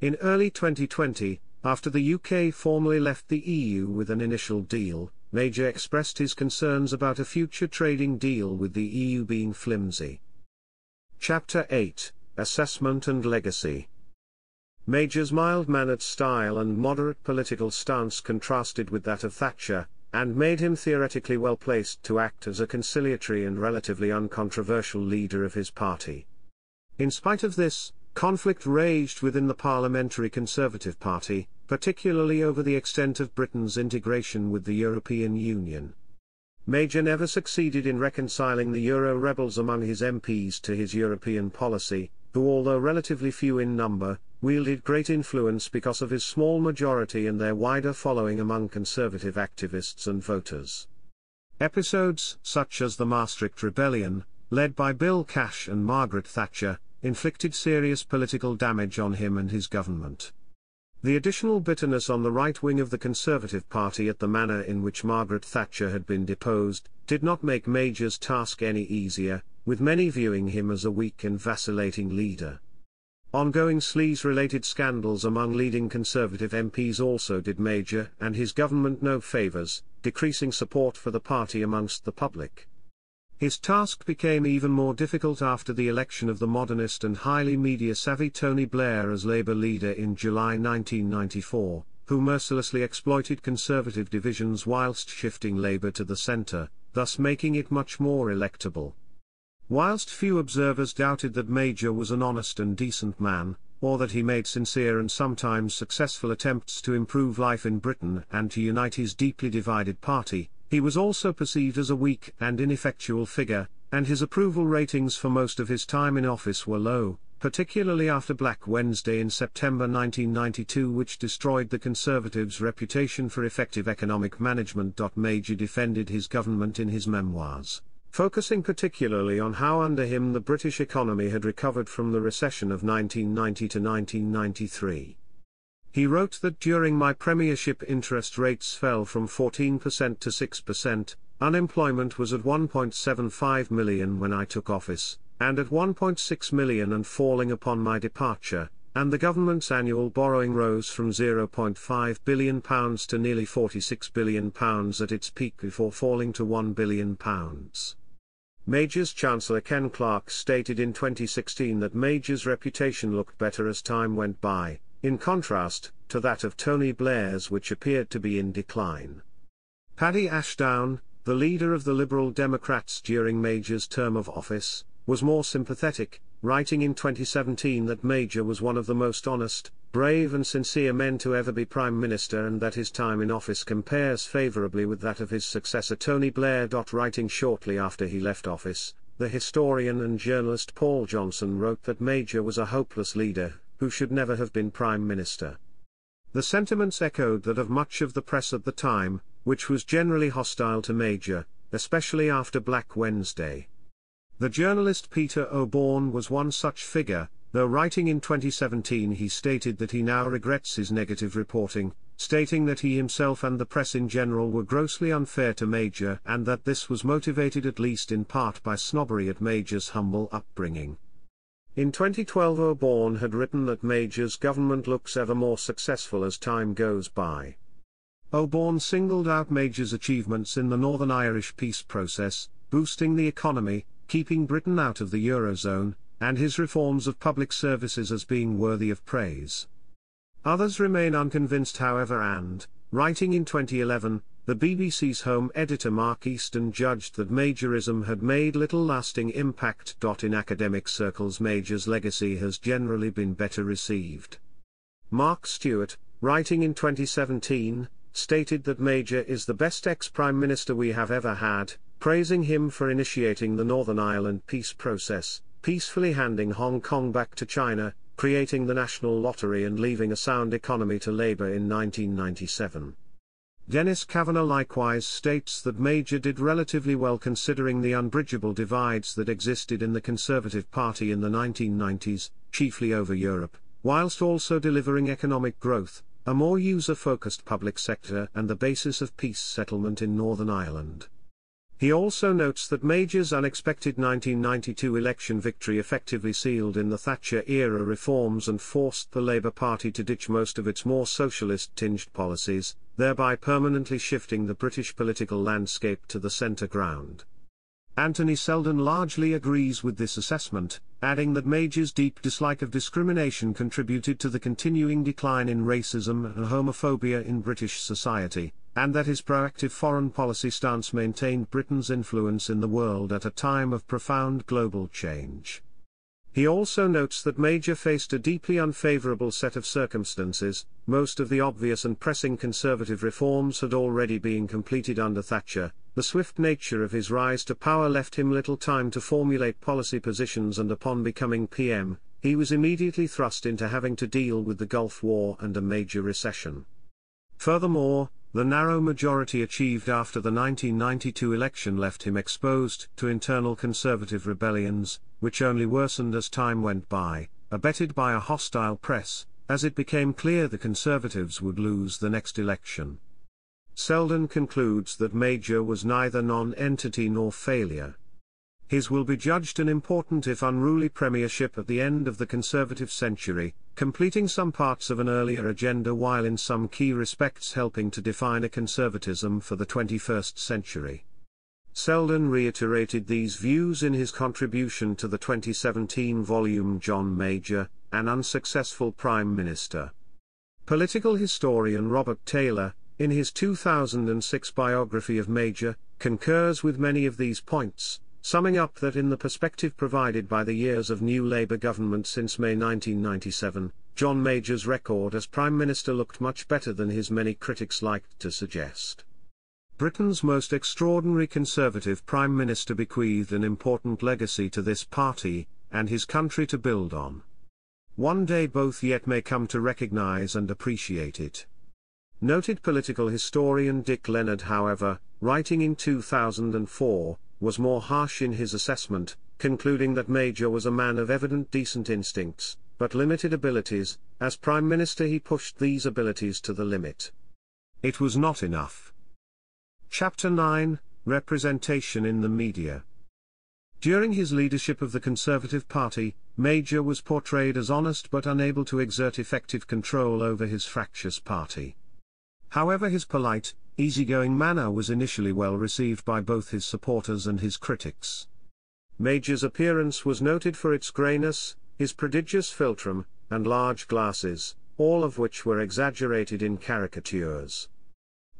In early 2020, after the UK formally left the EU with an initial deal, Major expressed his concerns about a future trading deal with the EU being flimsy. Chapter 8 Assessment and Legacy Major's mild-mannered style and moderate political stance contrasted with that of Thatcher, and made him theoretically well-placed to act as a conciliatory and relatively uncontroversial leader of his party. In spite of this, conflict raged within the Parliamentary Conservative Party, particularly over the extent of Britain's integration with the European Union. Major never succeeded in reconciling the Euro rebels among his MPs to his European policy, who although relatively few in number, wielded great influence because of his small majority and their wider following among conservative activists and voters. Episodes such as the Maastricht Rebellion, led by Bill Cash and Margaret Thatcher, inflicted serious political damage on him and his government. The additional bitterness on the right wing of the Conservative Party at the manner in which Margaret Thatcher had been deposed did not make Major's task any easier, with many viewing him as a weak and vacillating leader. Ongoing sleaze-related scandals among leading Conservative MPs also did Major and his government no favours, decreasing support for the party amongst the public. His task became even more difficult after the election of the modernist and highly media-savvy Tony Blair as Labour leader in July 1994, who mercilessly exploited Conservative divisions whilst shifting Labour to the centre, thus making it much more electable. Whilst few observers doubted that Major was an honest and decent man, or that he made sincere and sometimes successful attempts to improve life in Britain and to unite his deeply divided party, he was also perceived as a weak and ineffectual figure, and his approval ratings for most of his time in office were low, particularly after Black Wednesday in September 1992 which destroyed the Conservatives' reputation for effective economic management. Major defended his government in his memoirs focusing particularly on how under him the British economy had recovered from the recession of 1990 to 1993. He wrote that during my premiership interest rates fell from 14% to 6%, unemployment was at 1.75 million when I took office, and at 1.6 million and falling upon my departure, and the government's annual borrowing rose from £0.5 billion to nearly £46 billion at its peak before falling to £1 billion. Major's Chancellor Ken Clark stated in 2016 that Major's reputation looked better as time went by, in contrast to that of Tony Blair's which appeared to be in decline. Paddy Ashdown, the leader of the Liberal Democrats during Major's term of office, was more sympathetic, writing in 2017 that Major was one of the most honest, brave and sincere men to ever be Prime Minister and that his time in office compares favourably with that of his successor Tony Blair. Writing shortly after he left office, the historian and journalist Paul Johnson wrote that Major was a hopeless leader, who should never have been Prime Minister. The sentiments echoed that of much of the press at the time, which was generally hostile to Major, especially after Black Wednesday. The journalist Peter O'Born was one such figure, though writing in 2017 he stated that he now regrets his negative reporting, stating that he himself and the press in general were grossly unfair to Major and that this was motivated at least in part by snobbery at Major's humble upbringing. In 2012 O'Born had written that Major's government looks ever more successful as time goes by. O'Born singled out Major's achievements in the Northern Irish peace process, boosting the economy, keeping Britain out of the Eurozone, and his reforms of public services as being worthy of praise. Others remain unconvinced however and, writing in 2011, the BBC's home editor Mark Easton judged that majorism had made little lasting impact. In academic circles, Major's legacy has generally been better received. Mark Stewart, writing in 2017, stated that Major is the best ex Prime Minister we have ever had, praising him for initiating the Northern Ireland peace process, peacefully handing Hong Kong back to China, creating the National Lottery and leaving a sound economy to Labour in 1997. Dennis Kavanagh likewise states that Major did relatively well considering the unbridgeable divides that existed in the Conservative Party in the 1990s, chiefly over Europe, whilst also delivering economic growth, a more user-focused public sector and the basis of peace settlement in Northern Ireland. He also notes that Major's unexpected 1992 election victory effectively sealed in the Thatcher-era reforms and forced the Labour Party to ditch most of its more socialist-tinged policies, thereby permanently shifting the British political landscape to the centre ground. Anthony Seldon largely agrees with this assessment, adding that Major's deep dislike of discrimination contributed to the continuing decline in racism and homophobia in British society, and that his proactive foreign policy stance maintained Britain's influence in the world at a time of profound global change. He also notes that Major faced a deeply unfavorable set of circumstances, most of the obvious and pressing conservative reforms had already been completed under Thatcher, the swift nature of his rise to power left him little time to formulate policy positions and upon becoming PM, he was immediately thrust into having to deal with the Gulf War and a major recession. Furthermore, the narrow majority achieved after the 1992 election left him exposed to internal conservative rebellions, which only worsened as time went by, abetted by a hostile press, as it became clear the conservatives would lose the next election. Selden concludes that Major was neither non-entity nor failure. His will be judged an important if unruly premiership at the end of the Conservative century, completing some parts of an earlier agenda while in some key respects helping to define a conservatism for the 21st century. Selden reiterated these views in his contribution to the 2017 volume John Major, An Unsuccessful Prime Minister. Political historian Robert Taylor, in his 2006 biography of Major, concurs with many of these points, summing up that in the perspective provided by the years of new Labour government since May 1997, John Major's record as Prime Minister looked much better than his many critics liked to suggest. Britain's most extraordinary Conservative Prime Minister bequeathed an important legacy to this party, and his country to build on. One day both yet may come to recognise and appreciate it. Noted political historian Dick Leonard however, writing in 2004, was more harsh in his assessment, concluding that Major was a man of evident decent instincts, but limited abilities, as Prime Minister he pushed these abilities to the limit. It was not enough. Chapter 9 Representation in the Media During his leadership of the Conservative Party, Major was portrayed as honest but unable to exert effective control over his fractious party. However his polite, easygoing manner was initially well received by both his supporters and his critics. Major's appearance was noted for its greyness, his prodigious philtrum, and large glasses, all of which were exaggerated in caricatures.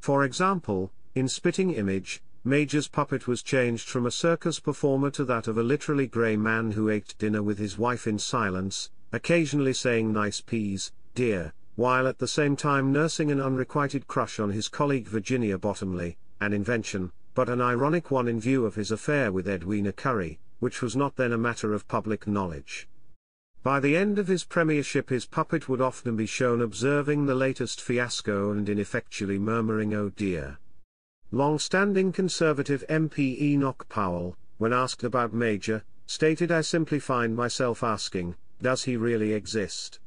For example, in Spitting Image, Major's puppet was changed from a circus performer to that of a literally grey man who ate dinner with his wife in silence, occasionally saying nice peas, dear, while at the same time nursing an unrequited crush on his colleague Virginia Bottomley, an invention, but an ironic one in view of his affair with Edwina Curry, which was not then a matter of public knowledge. By the end of his premiership his puppet would often be shown observing the latest fiasco and ineffectually murmuring oh dear. Long-standing Conservative MP Enoch Powell, when asked about Major, stated I simply find myself asking, does he really exist?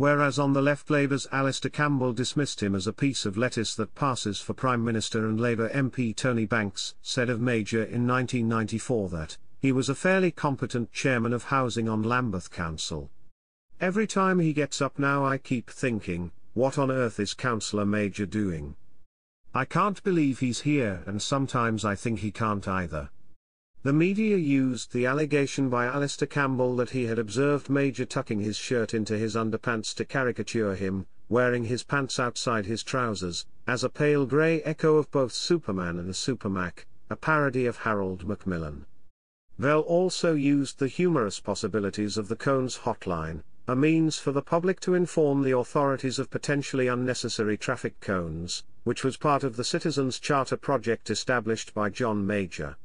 whereas on the left Labour's Alistair Campbell dismissed him as a piece of lettuce that passes for Prime Minister and Labour MP Tony Banks said of Major in 1994 that, he was a fairly competent chairman of housing on Lambeth Council. Every time he gets up now I keep thinking, what on earth is Councillor Major doing? I can't believe he's here and sometimes I think he can't either. The media used the allegation by Alistair Campbell that he had observed Major tucking his shirt into his underpants to caricature him, wearing his pants outside his trousers, as a pale grey echo of both Superman and the Supermac, a parody of Harold Macmillan. Vell also used the humorous possibilities of the Cones hotline, a means for the public to inform the authorities of potentially unnecessary traffic cones, which was part of the Citizens Charter project established by John Major.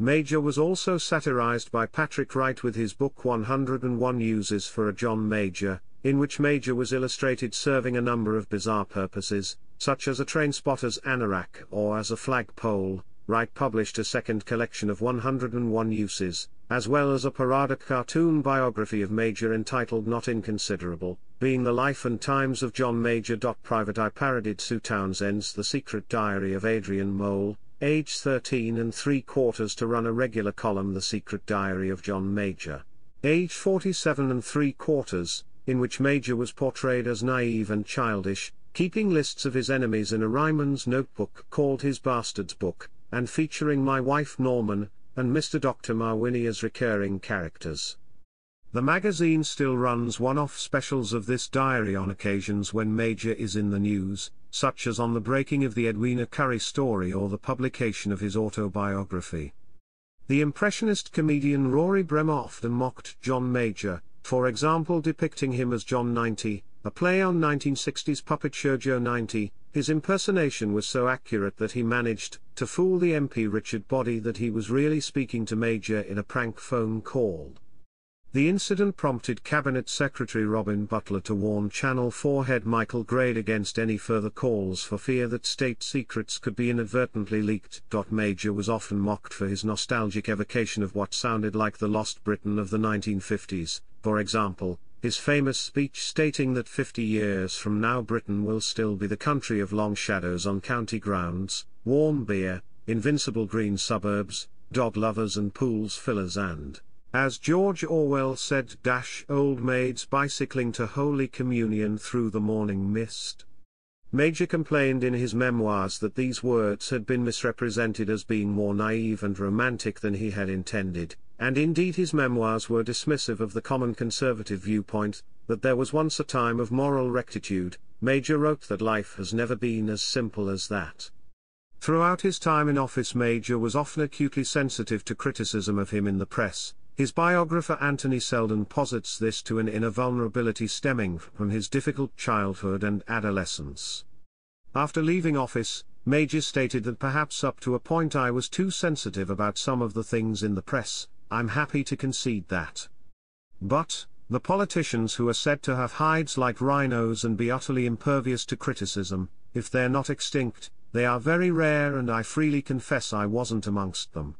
Major was also satirized by Patrick Wright with his book 101 Uses for a John Major, in which Major was illustrated serving a number of bizarre purposes, such as a train spotter's anorak or as a flagpole. Wright published a second collection of 101 uses, as well as a parodic cartoon biography of Major entitled Not Inconsiderable, being the life and times of John Major. Private I parodied Sue Townsend's The Secret Diary of Adrian Mole, age 13 and 3 quarters to run a regular column The Secret Diary of John Major, age 47 and 3 quarters, in which Major was portrayed as naive and childish, keeping lists of his enemies in a Ryman's notebook called his Bastards Book, and featuring my wife Norman, and Mr. Dr. Marwini as recurring characters. The magazine still runs one-off specials of this diary on occasions when Major is in the news, such as on the breaking of the Edwina Curry story or the publication of his autobiography. The Impressionist comedian Rory Bremer often mocked John Major, for example depicting him as John 90, a play on 1960s puppet show Joe 90, his impersonation was so accurate that he managed to fool the MP Richard Body that he was really speaking to Major in a prank phone call. The incident prompted Cabinet Secretary Robin Butler to warn Channel 4 head Michael Grade against any further calls for fear that state secrets could be inadvertently leaked. Major was often mocked for his nostalgic evocation of what sounded like the lost Britain of the 1950s, for example, his famous speech stating that 50 years from now Britain will still be the country of long shadows on county grounds, warm beer, invincible green suburbs, dog lovers and pools fillers and as George Orwell said, dash old maids bicycling to Holy Communion through the morning mist. Major complained in his memoirs that these words had been misrepresented as being more naive and romantic than he had intended, and indeed his memoirs were dismissive of the common conservative viewpoint that there was once a time of moral rectitude. Major wrote that life has never been as simple as that. Throughout his time in office, Major was often acutely sensitive to criticism of him in the press, his biographer Anthony Selden posits this to an inner vulnerability stemming from his difficult childhood and adolescence. After leaving office, Major stated that perhaps up to a point I was too sensitive about some of the things in the press, I'm happy to concede that. But, the politicians who are said to have hides like rhinos and be utterly impervious to criticism, if they're not extinct, they are very rare and I freely confess I wasn't amongst them.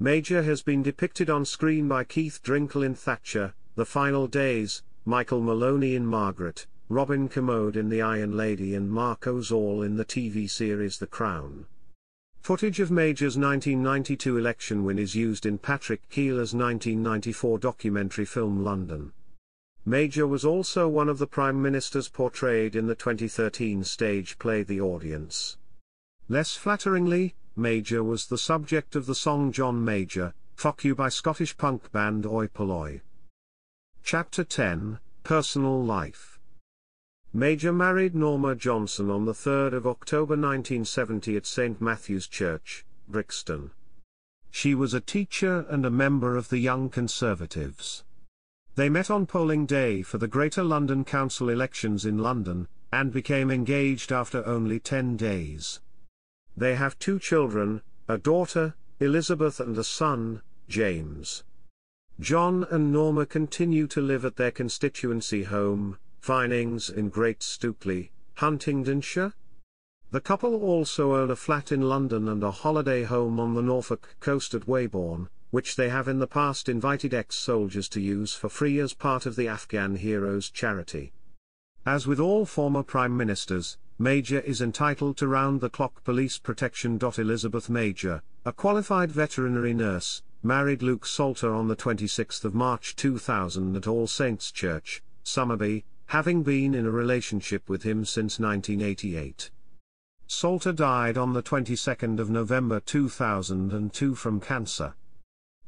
Major has been depicted on screen by Keith Drinkle in Thatcher, The Final Days, Michael Maloney in Margaret, Robin Commode in The Iron Lady and Marco All in the TV series The Crown. Footage of Major's 1992 election win is used in Patrick Keeler's 1994 documentary film London. Major was also one of the prime ministers portrayed in the 2013 stage play The Audience. Less flatteringly, Major was the subject of the song John Major, Fuck You by Scottish punk band Oi Polloi. Chapter 10, Personal Life Major married Norma Johnson on the 3rd of October 1970 at St. Matthew's Church, Brixton. She was a teacher and a member of the Young Conservatives. They met on polling day for the Greater London Council elections in London, and became engaged after only 10 days. They have two children, a daughter, Elizabeth and a son, James. John and Norma continue to live at their constituency home, Finings in Great Stookley, Huntingdonshire. The couple also own a flat in London and a holiday home on the Norfolk coast at Weybourne, which they have in the past invited ex-soldiers to use for free as part of the Afghan Heroes charity. As with all former prime ministers, Major is entitled to round-the-clock police protection. Elizabeth Major, a qualified veterinary nurse, married Luke Salter on 26 March 2000 at All Saints Church, Somerby, having been in a relationship with him since 1988. Salter died on the 22nd of November 2002 from cancer.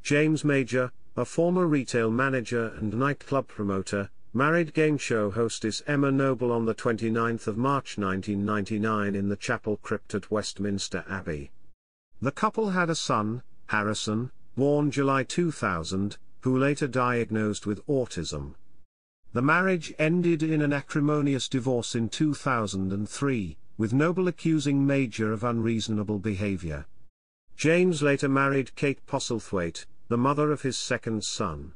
James Major, a former retail manager and nightclub promoter, married game show hostess Emma Noble on 29 March 1999 in the chapel crypt at Westminster Abbey. The couple had a son, Harrison, born July 2000, who later diagnosed with autism. The marriage ended in an acrimonious divorce in 2003, with Noble accusing Major of unreasonable behavior. James later married Kate Postlethwaite, the mother of his second son.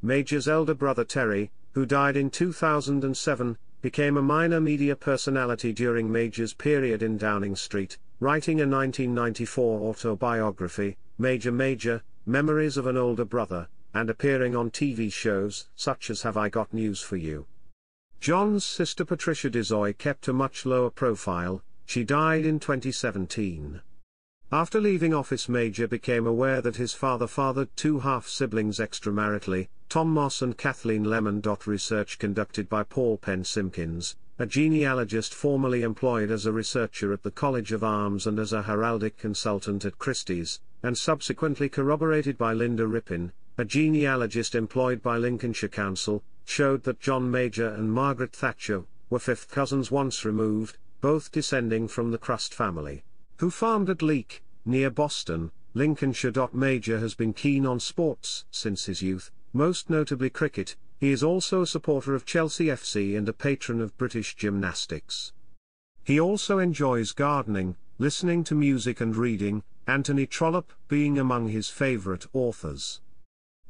Major's elder brother Terry, who died in 2007, became a minor media personality during Major's period in Downing Street, writing a 1994 autobiography, Major Major, Memories of an Older Brother, and appearing on TV shows such as Have I Got News for You. John's sister Patricia DeZoy kept a much lower profile, she died in 2017. After leaving office Major became aware that his father fathered two half-siblings extramaritally, Tom Moss and Kathleen Lemon. Research conducted by Paul Penn Simpkins, a genealogist formerly employed as a researcher at the College of Arms and as a heraldic consultant at Christie's, and subsequently corroborated by Linda Rippin, a genealogist employed by Lincolnshire Council, showed that John Major and Margaret Thatcher were fifth cousins once removed, both descending from the Crust family who farmed at Leek, near Boston, Lincolnshire. Major has been keen on sports since his youth, most notably cricket, he is also a supporter of Chelsea FC and a patron of British gymnastics. He also enjoys gardening, listening to music and reading, Anthony Trollope being among his favourite authors.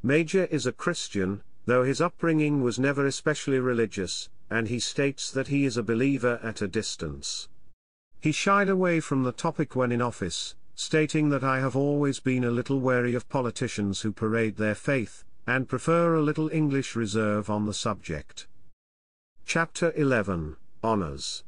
Major is a Christian, though his upbringing was never especially religious, and he states that he is a believer at a distance. He shied away from the topic when in office, stating that I have always been a little wary of politicians who parade their faith, and prefer a little English reserve on the subject. Chapter 11 Honours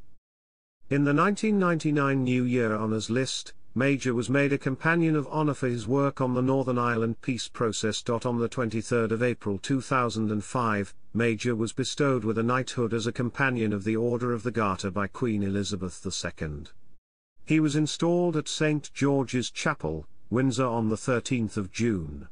In the 1999 New Year Honours list, Major was made a Companion of Honour for his work on the Northern Ireland peace process. On the 23rd of April 2005, Major was bestowed with a knighthood as a Companion of the Order of the Garter by Queen Elizabeth II. He was installed at St George's Chapel, Windsor on the 13th of June.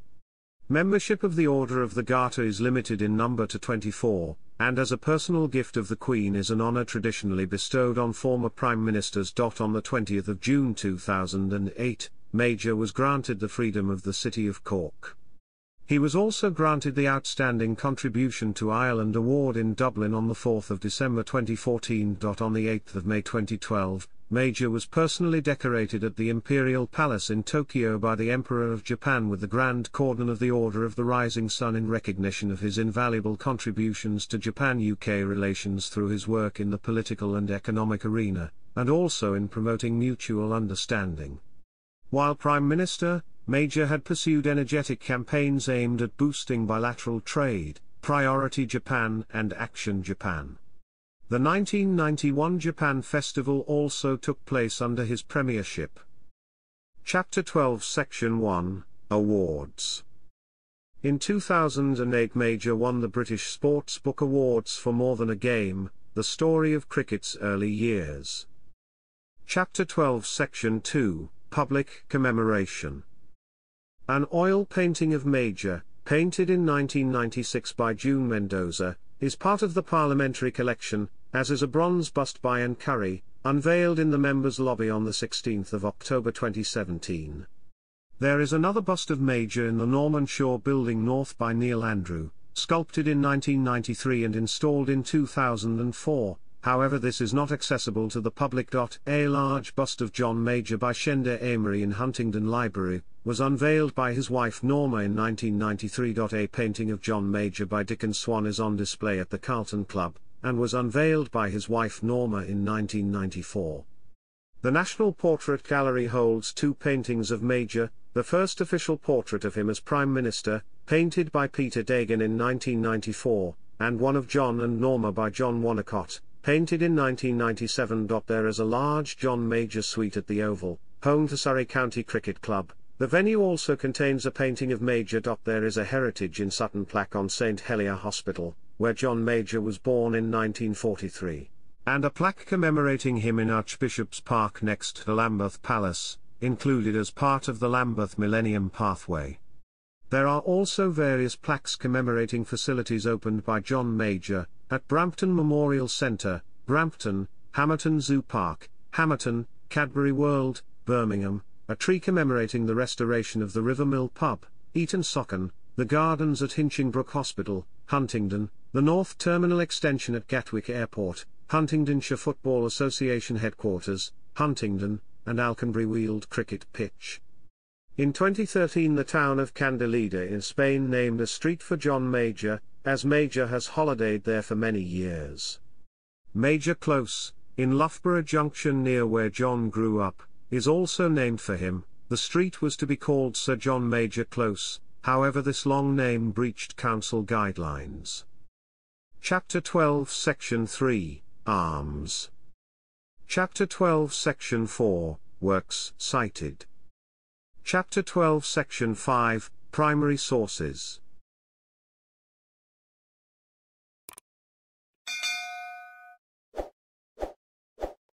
Membership of the Order of the Garter is limited in number to 24, and as a personal gift of the Queen is an honor traditionally bestowed on former prime ministers. On the 20th of June 2008, Major was granted the freedom of the city of Cork. He was also granted the Outstanding Contribution to Ireland Award in Dublin on the 4th of December 2014. On the 8th of May 2012, Major was personally decorated at the Imperial Palace in Tokyo by the Emperor of Japan with the Grand Cordon of the Order of the Rising Sun in recognition of his invaluable contributions to Japan-UK relations through his work in the political and economic arena, and also in promoting mutual understanding. While Prime Minister, Major had pursued energetic campaigns aimed at boosting bilateral trade, Priority Japan and Action Japan. The 1991 Japan Festival also took place under his premiership. Chapter 12 Section 1 Awards In 2008 Major won the British Sports Book Awards for More Than a Game, The Story of Cricket's Early Years. Chapter 12 Section 2 Public Commemoration An oil painting of Major, painted in 1996 by June Mendoza, is part of the Parliamentary Collection, as is a bronze bust by Anne Curry, unveiled in the members' lobby on the 16th of October 2017. There is another bust of Major in the Norman Shore Building North by Neil Andrew, sculpted in 1993 and installed in 2004, however this is not accessible to the public. A large bust of John Major by Shender Amory in Huntingdon Library, was unveiled by his wife Norma in 1993. A painting of John Major by Dickon Swan is on display at the Carlton Club, and was unveiled by his wife Norma in 1994. The National Portrait Gallery holds two paintings of Major, the first official portrait of him as Prime Minister, painted by Peter Dagan in 1994, and one of John and Norma by John Wannicott, painted in 1997. There is a large John Major suite at the Oval, home to Surrey County Cricket Club. The venue also contains a painting of Major. There is a heritage in Sutton plaque on St Helier Hospital, where John Major was born in 1943, and a plaque commemorating him in Archbishop's Park next to Lambeth Palace, included as part of the Lambeth Millennium Pathway. There are also various plaques commemorating facilities opened by John Major, at Brampton Memorial Centre, Brampton, Hamerton Zoo Park, Hamerton, Cadbury World, Birmingham, a tree commemorating the restoration of the River Mill Pub, Eaton Socken, the gardens at Hinchingbrook Hospital, Huntingdon, the North Terminal Extension at Gatwick Airport, Huntingdonshire Football Association headquarters, Huntingdon, and Alconbury Weald Cricket Pitch. In 2013 the town of Candelida in Spain named a street for John Major, as Major has holidayed there for many years. Major Close, in Loughborough Junction near where John grew up, is also named for him, the street was to be called Sir John Major Close, however this long name breached council guidelines. Chapter 12 Section 3, Arms Chapter 12 Section 4, Works cited. Chapter 12 Section 5, Primary Sources